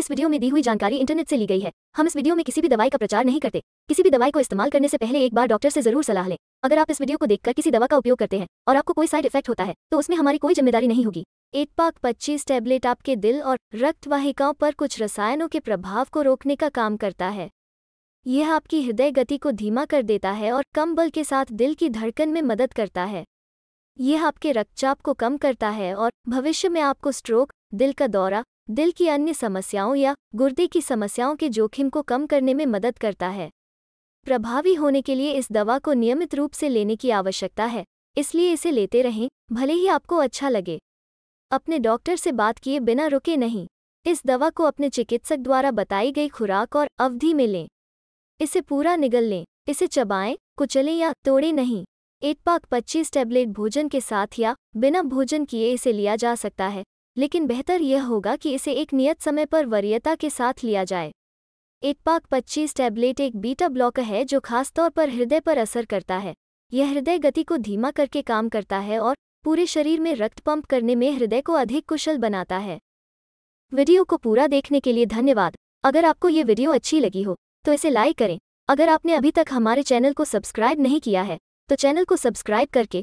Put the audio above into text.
इस वीडियो में दी हुई जानकारी इंटरनेट से ली गई है हम इस वीडियो में किसी भी दवाई का प्रचार नहीं करते किसी भी दवाई को इस्तेमाल करने से पहले एक बार डॉक्टर से जरूर सलाह लें अगर आप इस वीडियो को देखकर किसी दवा का उपयोग करते हैं और आपको कोई साइड इफेक्ट होता है तो उसमें हमारी कोई जिम्मेदारी नहीं होगी एक पाक पच्चीस टैबलेट आपके दिल और रक्त वाहिकाओं पर कुछ रसायनों के प्रभाव को रोकने का काम करता है यह आपकी हृदय गति को धीमा कर देता है और कम बल के साथ दिल की धड़कन में मदद करता है यह आपके रक्तचाप को कम करता है और भविष्य में आपको स्ट्रोक दिल का दौरा दिल की अन्य समस्याओं या गुर्दे की समस्याओं के जोखिम को कम करने में मदद करता है प्रभावी होने के लिए इस दवा को नियमित रूप से लेने की आवश्यकता है इसलिए इसे लेते रहें भले ही आपको अच्छा लगे अपने डॉक्टर से बात किए बिना रुके नहीं इस दवा को अपने चिकित्सक द्वारा बताई गई खुराक और अवधि में लें इसे पूरा निगल लें इसे चबाएं कुचलें या तोड़ें नहीं एक पाक पच्चीस टैबलेट भोजन के साथ या बिना भोजन किए इसे लिया जा सकता है लेकिन बेहतर यह होगा कि इसे एक नियत समय पर वरीयता के साथ लिया जाए एक पाक पच्चीस टैबलेट एक बीटा ब्लॉक है जो खासतौर पर हृदय पर असर करता है यह हृदय गति को धीमा करके काम करता है और पूरे शरीर में रक्त पंप करने में हृदय को अधिक कुशल बनाता है वीडियो को पूरा देखने के लिए धन्यवाद अगर आपको ये वीडियो अच्छी लगी हो तो इसे लाइक करें अगर आपने अभी तक हमारे चैनल को सब्सक्राइब नहीं किया है तो चैनल को सब्सक्राइब करके